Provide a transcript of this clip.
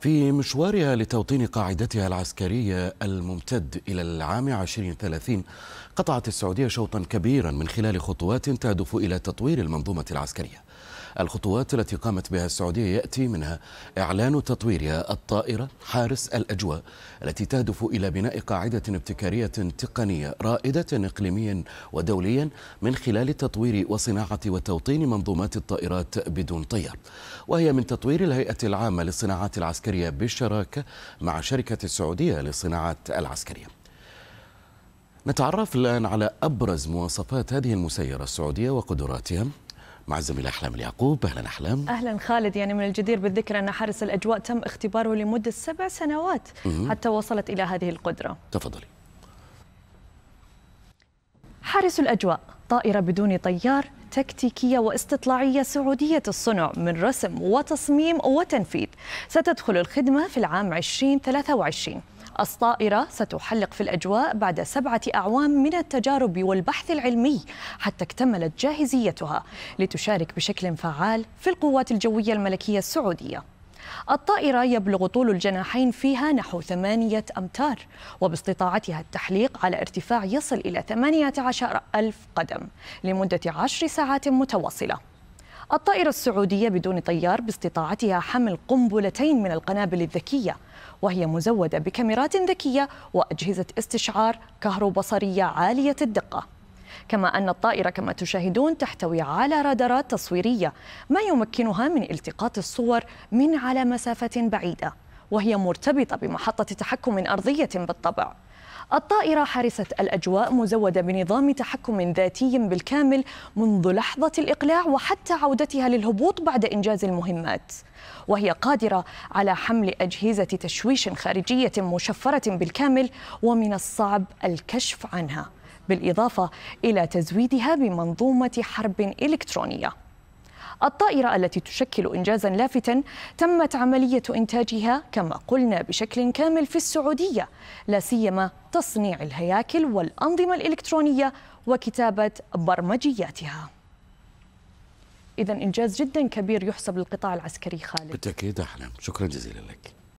في مشوارها لتوطين قاعدتها العسكرية الممتد إلى العام 2030 قطعت السعودية شوطا كبيرا من خلال خطوات تهدف إلى تطوير المنظومة العسكرية الخطوات التي قامت بها السعودية يأتي منها إعلان تطويرها الطائرة حارس الأجواء التي تهدف إلى بناء قاعدة ابتكارية تقنية رائدة إقليميا ودوليا من خلال تطوير وصناعة وتوطين منظومات الطائرات بدون طيار وهي من تطوير الهيئة العامة للصناعات العسكرية بالشراكة مع شركة السعودية للصناعات العسكرية نتعرف الآن على أبرز مواصفات هذه المسيرة السعودية وقدراتها مع الزميله احلام اليعقوب اهلا احلام اهلا خالد يعني من الجدير بالذكر ان حارس الاجواء تم اختباره لمده سبع سنوات حتى وصلت الى هذه القدره تفضلي حارس الاجواء طائره بدون طيار تكتيكية واستطلاعية سعودية الصنع من رسم وتصميم وتنفيذ ستدخل الخدمة في العام 2023 الطائرة ستحلق في الأجواء بعد سبعة أعوام من التجارب والبحث العلمي حتى اكتملت جاهزيتها لتشارك بشكل فعال في القوات الجوية الملكية السعودية الطائرة يبلغ طول الجناحين فيها نحو ثمانية أمتار وباستطاعتها التحليق على ارتفاع يصل إلى عشر ألف قدم لمدة عشر ساعات متواصلة الطائرة السعودية بدون طيار باستطاعتها حمل قنبلتين من القنابل الذكية وهي مزودة بكاميرات ذكية وأجهزة استشعار كهروبصرية عالية الدقة كما أن الطائرة كما تشاهدون تحتوي على رادارات تصويرية ما يمكنها من التقاط الصور من على مسافة بعيدة وهي مرتبطة بمحطة تحكم أرضية بالطبع الطائرة حارسة الأجواء مزودة بنظام تحكم ذاتي بالكامل منذ لحظة الإقلاع وحتى عودتها للهبوط بعد إنجاز المهمات وهي قادرة على حمل أجهزة تشويش خارجية مشفرة بالكامل ومن الصعب الكشف عنها بالإضافة إلى تزويدها بمنظومة حرب إلكترونية الطائرة التي تشكل إنجازا لافتا تمت عملية إنتاجها كما قلنا بشكل كامل في السعودية لا سيما تصنيع الهياكل والأنظمة الإلكترونية وكتابة برمجياتها إذا إنجاز جدا كبير يحسب للقطاع العسكري خالد بالتأكيد أحلام شكرا جزيلا لك